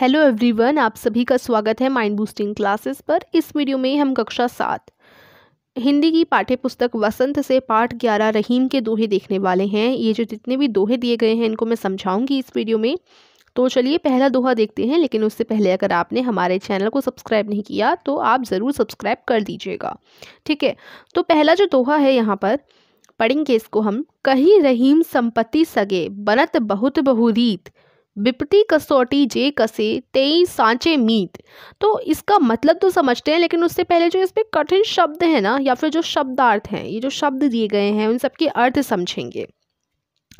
hello everyone आप सभी का स्वागत है माइंड बूस्टिंग क्लासेस पर इस वीडियो में हम कक्षा सात हिंदी की पाठ्य पुस्तक वसंत से पाठ ग्यारह रहीम के दोहे देखने वाले हैं ये जो जितने भी दोहे दिए गए हैं इनको मैं समझाऊंगी इस वीडियो में तो चलिए पहला दोहा देखते हैं लेकिन उससे पहले अगर आपने हमारे चैनल को सब्सक्राइब नहीं किया तो आप ज़रूर सब्सक्राइब कर दीजिएगा ठीक है तो पहला जो दोहा है यहाँ पर पढ़ेंगे इसको हम कहीं रहीम संपत्ति सगे बनत बहुत बहुरीत बिपटी कसौटी जे कसे तेई सांचे मीत तो इसका मतलब तो समझते हैं लेकिन उससे पहले जो इसमें कठिन शब्द हैं ना या फिर जो शब्दार्थ हैं ये जो शब्द दिए गए हैं उन सबके अर्थ समझेंगे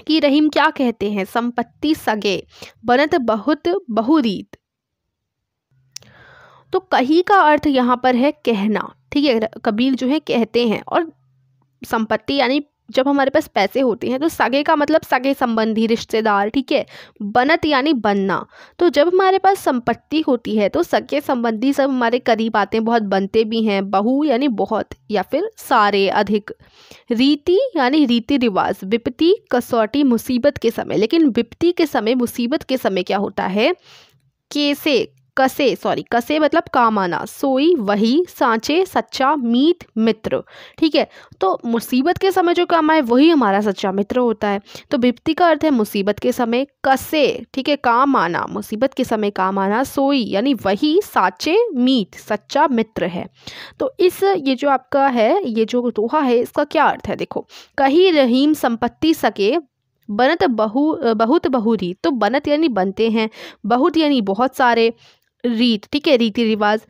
कि रहीम क्या कहते हैं संपत्ति सगे बनत बहुत बहुरीत तो कही का अर्थ यहाँ पर है कहना ठीक है कबीर जो है कहते हैं और संपत्ति यानी जब हमारे पास पैसे होते हैं तो सगे का मतलब सगे संबंधी रिश्तेदार ठीक है बनत यानी बनना तो जब हमारे पास संपत्ति होती है तो सगे संबंधी सब हमारे करीब आते हैं बहुत बनते भी हैं बहु यानी बहुत या फिर सारे अधिक रीति यानी रीति रिवाज विपत्ति कसौटी मुसीबत के समय लेकिन विपत्ति के समय मुसीबत के समय क्या होता है कैसे कसे सॉरी कसे मतलब काम आना सोई वही सांचे सच्चा मीत मित्र ठीक है तो मुसीबत के समय जो काम आए वही हमारा सच्चा मित्र होता है तो विपत्ति का अर्थ है मुसीबत के समय कसे ठीक है काम आना मुसीबत के समय काम आना सोई यानी वही साचे मीत सच्चा मित्र है तो इस ये जो आपका है ये जो दोहा है इसका क्या अर्थ है देखो कही रहीम संपत्ति सके बनत बहु बहुत बहुरी तो बनत यानी बनते हैं बहुत यानी बहुत सारे रीत ठीक है रीति रिवाज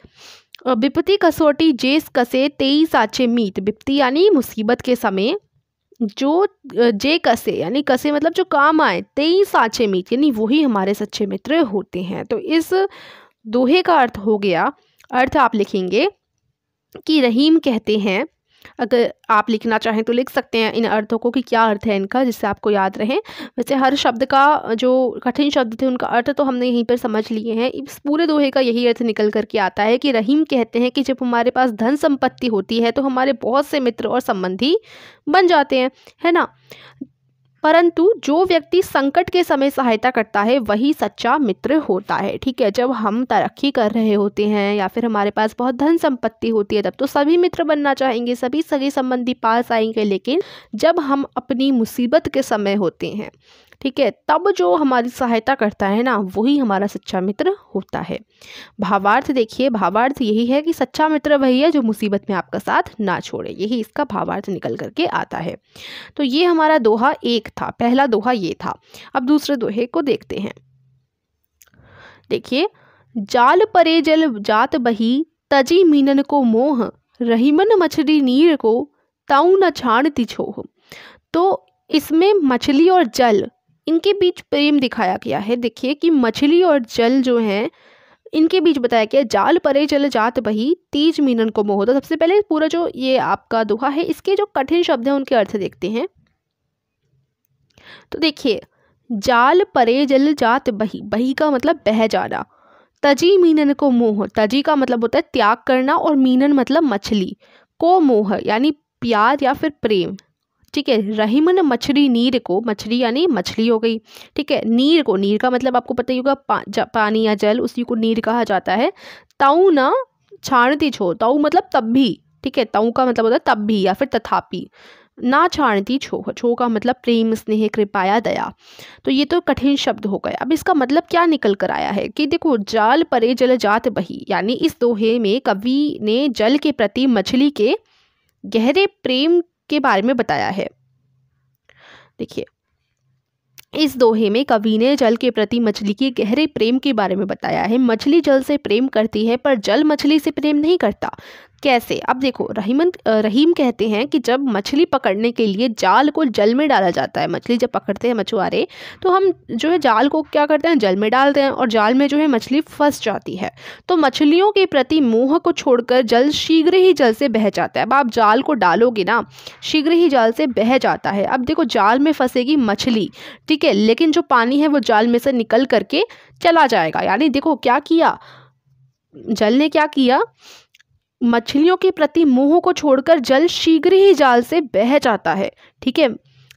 विपत्ति कसौटी जेस कसे तेईस आचे मीत विपत्ति यानी मुसीबत के समय जो जे कसे यानी कसे मतलब जो काम आए तेई साचे मीत यानी वही हमारे सच्चे मित्र होते हैं तो इस दोहे का अर्थ हो गया अर्थ आप लिखेंगे कि रहीम कहते हैं अगर आप लिखना चाहें तो लिख सकते हैं इन अर्थों को कि क्या अर्थ है इनका जिससे आपको याद रहें वैसे हर शब्द का जो कठिन शब्द थे उनका अर्थ तो हमने यहीं पर समझ लिए हैं इस पूरे दोहे का यही अर्थ निकल करके आता है कि रहीम कहते हैं कि जब हमारे पास धन संपत्ति होती है तो हमारे बहुत से मित्र और संबंधी बन जाते हैं है ना परंतु जो व्यक्ति संकट के समय सहायता करता है वही सच्चा मित्र होता है ठीक है जब हम तरक्की कर रहे होते हैं या फिर हमारे पास बहुत धन संपत्ति होती है तब तो सभी मित्र बनना चाहेंगे सभी सगे संबंधी पास आएंगे लेकिन जब हम अपनी मुसीबत के समय होते हैं ठीक है तब जो हमारी सहायता करता है ना वही हमारा सच्चा मित्र होता है भावार्थ देखिए भावार्थ यही है कि सच्चा मित्र वही है जो मुसीबत में आपका साथ ना छोड़े यही इसका भावार्थ निकल करके आता है तो ये हमारा दोहा एक था पहला दोहा ये था अब दूसरे दोहे को देखते हैं देखिए जाल परे जल जात बही तजी मीनन को मोह रहीमन मछली नीर को ताऊ न छाण तिछोह तो इसमें मछली और जल इनके बीच प्रेम दिखाया गया है देखिए कि मछली और जल जो हैं इनके बीच बताया गया जाल परे चल जात बही तीज मीनन को मोह सबसे पहले पूरा जो ये आपका दोहा है इसके जो कठिन शब्द हैं उनके अर्थ देखते हैं तो देखिए जाल परे जल जात बही बही का मतलब बह जाना तजी मीनन को मोह तजी का मतलब होता है त्याग करना और मीनन मतलब मछली को मोह यानी प्यार या फिर प्रेम ठीक है रहीम ने मछली नीर को मछली यानी मछली हो गई ठीक है नीर को नीर का मतलब आपको पता ही होगा पा, पानी या जल उसी को नीर कहा जाता है ताऊ ना छाणती छो ताऊ मतलब तब भी ठीक है ताऊ का मतलब होता है तब भी या फिर तथापि ना छाणती छो छो का मतलब प्रेम स्नेह कृपाया दया तो ये तो कठिन शब्द हो गए अब इसका मतलब क्या निकल कर आया है कि देखो जाल परे जल जात बही यानी इस दोहे में कवि ने जल के प्रति मछली के गहरे प्रेम के बारे में बताया है देखिए इस दोहे में कवि ने जल के प्रति मछली के गहरे प्रेम के बारे में बताया है मछली जल से प्रेम करती है पर जल मछली से प्रेम नहीं करता कैसे अब देखो रहीमन रहीम कहते हैं कि जब मछली पकड़ने के लिए जाल को जल में डाला जाता है मछली जब पकड़ते हैं मछुआरे तो हम जो है जाल को क्या करते हैं जल में डालते हैं और जाल में जो है मछली फंस जाती है तो मछलियों के प्रति मोह को छोड़कर जल शीघ्र ही जल से बह जाता है अब आप जाल को डालोगे ना शीघ्र ही जाल से बह जाता है अब देखो जाल में फंसेगी मछली ठीक है लेकिन जो पानी है वो जाल में से निकल करके चला जाएगा यानी देखो क्या किया जल ने क्या किया मछलियों के प्रति मुंह को छोड़कर जल शीघ्र ही जाल से बह जाता है ठीक है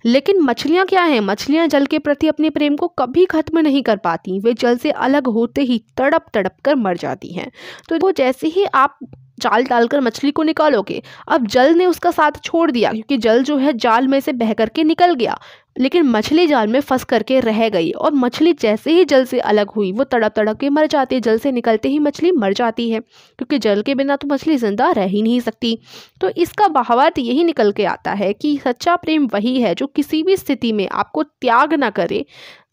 लेकिन मछलियाँ क्या हैं मछलियाँ जल के प्रति अपने प्रेम को कभी खत्म नहीं कर पाती वे जल से अलग होते ही तड़प तड़प कर मर जाती हैं तो वो जैसे ही आप जाल डालकर मछली को निकालोगे अब जल ने उसका साथ छोड़ दिया क्योंकि जल जो है जाल में से बह करके निकल गया लेकिन मछली जाल में फंस करके रह गई और मछली जैसे ही जल से अलग हुई वो तड़प तड़प के मर जाती है जल से निकलते ही मछली मर जाती है क्योंकि जल के बिना तो मछली ज़िंदा रह ही नहीं सकती तो इसका बहावत यही निकल के आता है कि सच्चा प्रेम वही है जो किसी भी स्थिति में आपको त्याग ना करे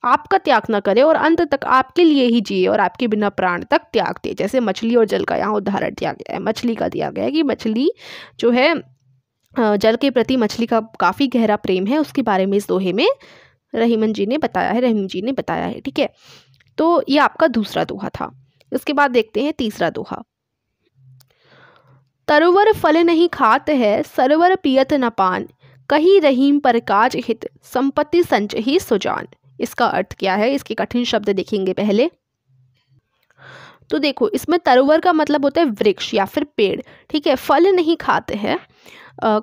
आपका त्याग ना करे और अंत तक आपके लिए ही जिए और आपके बिना प्राण तक त्याग दे जैसे मछली और जल का यहाँ उदाहरण दिया गया है मछली का दिया गया है कि मछली जो है जल के प्रति मछली का काफ़ी गहरा प्रेम है उसके बारे में इस दोहे में रहीमन जी ने बताया है रहीम जी ने बताया है ठीक है तो ये आपका दूसरा दोहा था इसके बाद देखते हैं तीसरा दोहा तरोवर फल नहीं खात है सरोवर पियत न पान कही रहीम पर काज हित संपत्ति संच ही सुजान इसका अर्थ क्या है इसके कठिन शब्द देखेंगे पहले तो देखो इसमें तरोवर का मतलब होता है वृक्ष या फिर पेड़ ठीक है फल नहीं खाते हैं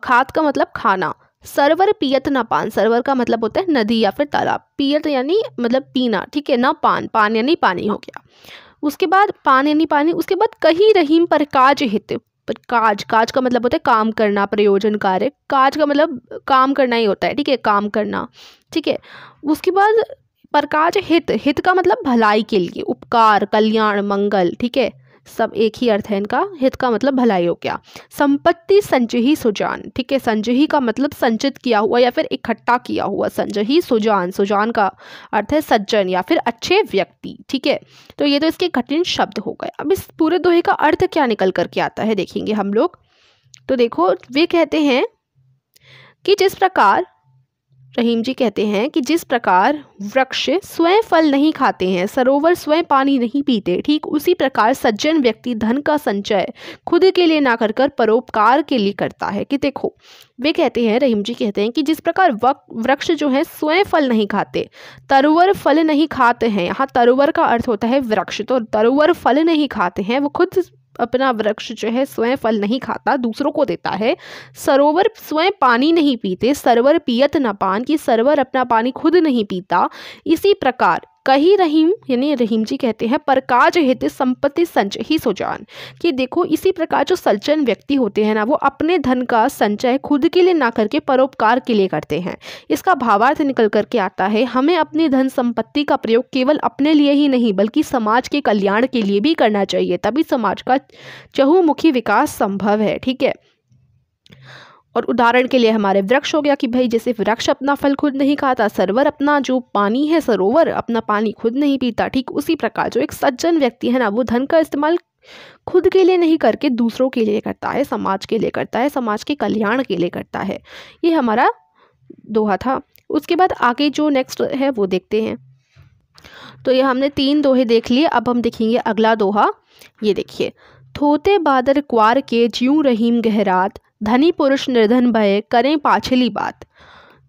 खात का मतलब खाना सरवर पियत ना पान सरवर का मतलब होता है नदी या फिर तालाब पियत यानी मतलब पीना ठीक है ना पान पान यानी पानी हो गया उसके बाद पान यानी पानी उसके बाद कहीं रहीम पर काज हित पर काज काज का मतलब होता है काम करना प्रयोजन कार्य काज का मतलब काम करना ही होता है ठीक है काम करना ठीक है उसके बाद प्रकाज हित हित का मतलब भलाई के लिए उपकार कल्याण मंगल ठीक है सब एक ही अर्थ है इनका हित का मतलब भलाई हो गया संपत्ति संचही सुजान ठीक है संजही का मतलब संचित किया हुआ या फिर इकट्ठा किया हुआ संजही सुजान सुजान का अर्थ है सज्जन या फिर अच्छे व्यक्ति ठीक है तो ये तो इसके कठिन शब्द हो गए अब इस पूरे दोहे का अर्थ क्या निकल करके आता है देखेंगे हम लोग तो देखो वे कहते हैं कि जिस प्रकार रहीम जी कहते हैं कि जिस प्रकार वृक्ष स्वयं फल नहीं खाते हैं सरोवर स्वयं पानी नहीं पीते ठीक उसी प्रकार सज्जन व्यक्ति धन का संचय खुद के लिए ना कर परोपकार के लिए करता है कि देखो वे कहते हैं रहीम जी कहते हैं कि जिस प्रकार वृक्ष जो है स्वयं फल नहीं खाते तरोवर फल नहीं खाते हैं यहाँ तरोवर का अर्थ होता है वृक्ष तो तरोवर फल नहीं खाते हैं वो खुद अपना वृक्ष जो है स्वयं फल नहीं खाता दूसरों को देता है सरोवर स्वयं पानी नहीं पीते सरोवर पियत न पान कि सरोवर अपना पानी खुद नहीं पीता इसी प्रकार कही रहीम यानी रहीम जी कहते हैं प्रकाज हित संपत्ति संचय ही सुजान कि देखो इसी प्रकार जो सज्जन व्यक्ति होते हैं ना वो अपने धन का संचय खुद के लिए ना करके परोपकार के लिए करते हैं इसका भावार्थ निकल करके आता है हमें अपनी धन संपत्ति का प्रयोग केवल अपने लिए ही नहीं बल्कि समाज के कल्याण के लिए भी करना चाहिए तभी समाज का चहुमुखी विकास संभव है ठीक है और उदाहरण के लिए हमारे वृक्ष हो गया कि भाई जैसे वृक्ष अपना फल खुद नहीं खाता सरोवर अपना जो पानी है सरोवर अपना पानी खुद नहीं पीता ठीक उसी प्रकार जो एक सज्जन व्यक्ति है ना वो धन का इस्तेमाल खुद के लिए नहीं करके दूसरों के लिए करता है समाज के लिए करता है समाज के कल्याण के लिए करता है ये हमारा दोहा था उसके बाद आगे जो नेक्स्ट है वो देखते हैं तो ये हमने तीन दोहे देख लिए अब हम देखेंगे अगला दोहा ये देखिए थोते बादर क्वार के ज्यू रहीम गहरात धनी पुरुष निर्धन भय करें पाछली बात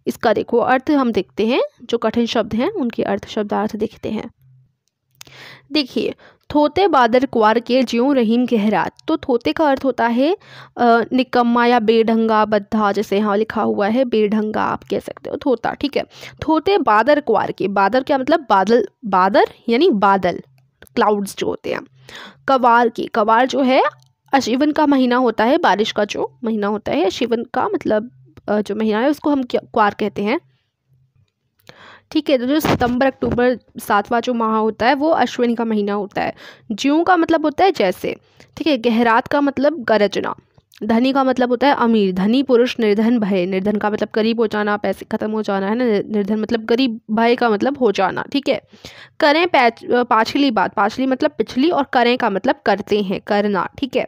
इसका देखो अर्थ हम देखते हैं जो कठिन शब्द हैं उनके अर्थ शब्दार्थ देखते हैं देखिए थोते बादर क्वार के ज्यू रहीम गहरात तो थोते का अर्थ होता है निकम्मा या बेढंगा बद्धा जैसे यहाँ लिखा हुआ है बेढंगा आप कह सकते हो थोता ठीक है थोते बादर क्वार के बादर क्या मतलब बादल बादर यानी बादल क्लाउड्स जो होते हैं कवार की कवार जो है अशिवन का महीना होता है बारिश का जो महीना होता है अशिवन का मतलब जो महीना है उसको हम क्वार कहते हैं ठीक है तो जो सितंबर अक्टूबर सातवां जो माह होता है वो अश्विन का महीना होता है ज्यों का मतलब होता है जैसे ठीक है गहरात का मतलब गरजना धनी का मतलब होता है अमीर धनी पुरुष निर्धन भय निर्धन का मतलब गरीब हो जाना पैसे खत्म हो जाना है ना निर्धन मतलब गरीब भय का मतलब हो जाना ठीक है करें पाछली बात पाछली मतलब पिछली और करें का मतलब करते हैं करना ठीक है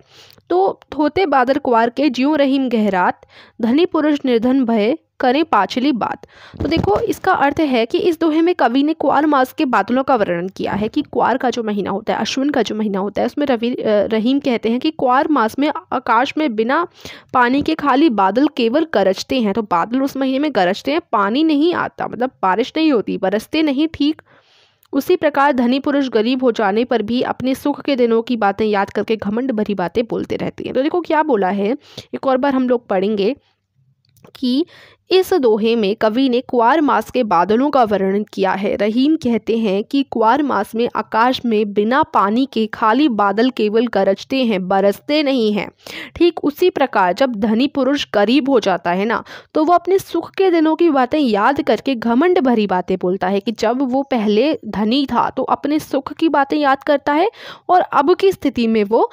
तो थोते बादर कुवार के ज्यों रहीम गहरात धनी पुरुष निर्धन भय करें पाचली बात तो देखो इसका अर्थ है कि इस दोहे में कवि ने कुआर मास के बादलों का वर्णन किया है कि कुआर का जो महीना होता है अश्विन का जो महीना होता है उसमें रवि रहीम कहते हैं कि कुआर मास में आकाश में बिना पानी के खाली बादल केवल गरजते हैं तो बादल उस महीने में गरजते हैं पानी नहीं आता मतलब बारिश नहीं होती बरसते नहीं ठीक उसी प्रकार धनी पुरुष गरीब हो जाने पर भी अपने सुख के दिनों की बातें याद करके घमंड भरी बातें बोलते रहती हैं तो देखो क्या बोला है एक और बार हम लोग पढ़ेंगे कि इस दोहे में कवि ने कुआर मास के बादलों का वर्णन किया है रहीम कहते हैं कि कुआर मास में आकाश में बिना पानी के खाली बादल केवल गरजते हैं बरसते नहीं हैं ठीक उसी प्रकार जब धनी पुरुष गरीब हो जाता है ना तो वो अपने सुख के दिनों की बातें याद करके घमंड भरी बातें बोलता है कि जब वो पहले धनी था तो अपने सुख की बातें याद करता है और अब की स्थिति में वो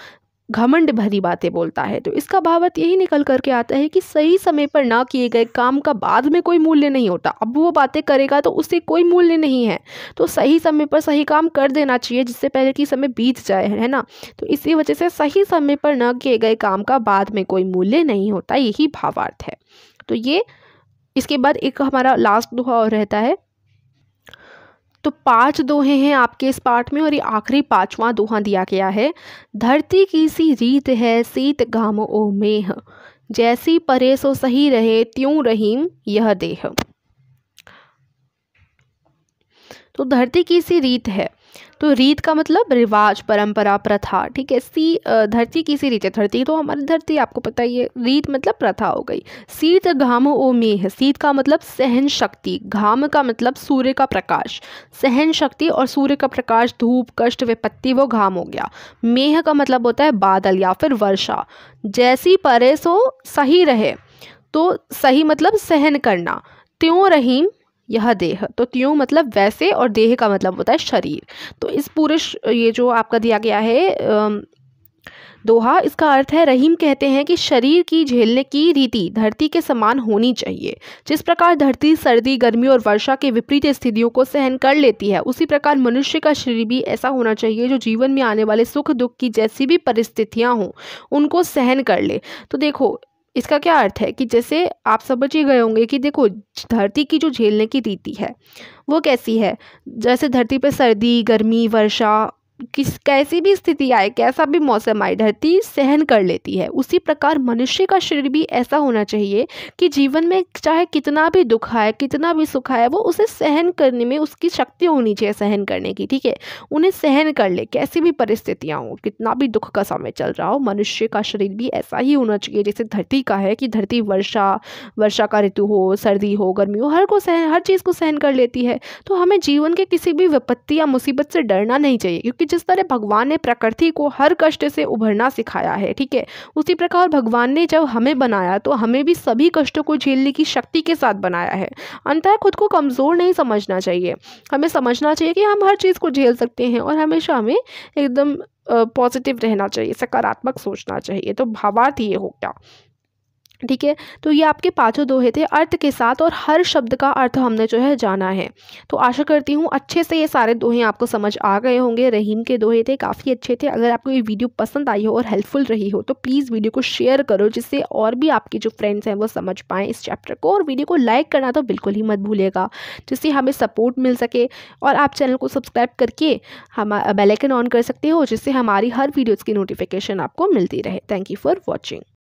घमंड भरी बातें बोलता है तो इसका भावत यही निकल करके आता है कि सही समय पर ना किए गए काम का बाद में कोई मूल्य नहीं होता अब वो बातें करेगा तो उससे कोई मूल्य नहीं है तो सही समय पर सही काम कर देना चाहिए जिससे पहले कि समय बीत जाए है ना तो इसी वजह से सही समय पर ना किए गए काम का बाद में कोई मूल्य नहीं होता यही भावार्थ है तो ये इसके बाद एक हमारा लास्ट दोहा और रहता है तो पांच दोहे हैं आपके इस पाठ में और ये आखिरी पांचवां दोहा दिया गया है धरती की सी रीत है सीत गाम ओ मेह जैसी परे सो सही रहे त्यों रहीम यह देह तो धरती की सी रीत है तो रीत का मतलब रिवाज परंपरा प्रथा ठीक है सी धरती किसी रीत है धरती तो हमारी धरती आपको पता ही है रीत मतलब प्रथा हो गई सीत घाम ओ मेह सीत का मतलब सहन शक्ति घाम का मतलब सूर्य का प्रकाश सहन शक्ति और सूर्य का प्रकाश धूप कष्ट विपत्ति वो घाम हो गया मेह का मतलब होता है बादल या फिर वर्षा जैसी परे सो सही रहे तो सही मतलब सहन करना त्यों रहीम यह देह तो त्यों मतलब वैसे और देह का मतलब होता है शरीर तो इस पूरे ये जो आपका दिया गया है दोहा इसका अर्थ है रहीम कहते हैं कि शरीर की झेलने की रीति धरती के समान होनी चाहिए जिस प्रकार धरती सर्दी गर्मी और वर्षा के विपरीत स्थितियों को सहन कर लेती है उसी प्रकार मनुष्य का शरीर भी ऐसा होना चाहिए जो जीवन में आने वाले सुख दुख की जैसी भी परिस्थितियां हों उनको सहन कर ले तो देखो इसका क्या अर्थ है कि जैसे आप समझ ही गए होंगे कि देखो धरती की जो झेलने की रीति है वो कैसी है जैसे धरती पर सर्दी गर्मी वर्षा किस कैसी भी स्थिति आए कैसा भी मौसम आए धरती सहन कर लेती है उसी प्रकार मनुष्य का शरीर भी ऐसा होना चाहिए कि जीवन में चाहे कितना भी दुख आए कितना भी सुख आए वो उसे सहन करने में उसकी शक्ति होनी चाहिए सहन करने की ठीक है उन्हें सहन कर ले कैसी भी परिस्थितियाँ हों कितना भी दुख का समय चल रहा हो मनुष्य का शरीर भी ऐसा ही होना चाहिए जैसे धरती का है कि धरती वर्षा वर्षा का ऋतु हो सर्दी हो गर्मी हो हर को सहन हर चीज़ को सहन कर लेती है तो हमें जीवन के किसी भी विपत्ति या मुसीबत से डरना नहीं चाहिए क्योंकि जिस तरह भगवान ने प्रकृति को हर कष्ट से उभरना सिखाया है ठीक है उसी प्रकार भगवान ने जब हमें बनाया तो हमें भी सभी कष्टों को झेलने की शक्ति के साथ बनाया है अंतर खुद को कमज़ोर नहीं समझना चाहिए हमें समझना चाहिए कि हम हर चीज़ को झेल सकते हैं और हमेशा हमें एकदम पॉजिटिव रहना चाहिए सकारात्मक सोचना चाहिए तो भावार्थ ये हो क्या ठीक है तो ये आपके पाँचों दोहे थे अर्थ के साथ और हर शब्द का अर्थ हमने जो है जाना है तो आशा करती हूँ अच्छे से ये सारे दोहे आपको समझ आ गए होंगे रहीम के दोहे थे काफ़ी अच्छे थे अगर आपको ये वीडियो पसंद आई हो और हेल्पफुल रही हो तो प्लीज़ वीडियो को शेयर करो जिससे और भी आपके जो फ्रेंड्स हैं वो समझ पाएँ इस चैप्टर को और वीडियो को लाइक करना तो बिल्कुल ही मत भूलेगा जिससे हमें सपोर्ट मिल सके और आप चैनल को सब्सक्राइब करके हम बेलाइकन ऑन कर सकते हो जिससे हमारी हर वीडियोज़ की नोटिफिकेशन आपको मिलती रहे थैंक यू फॉर वॉचिंग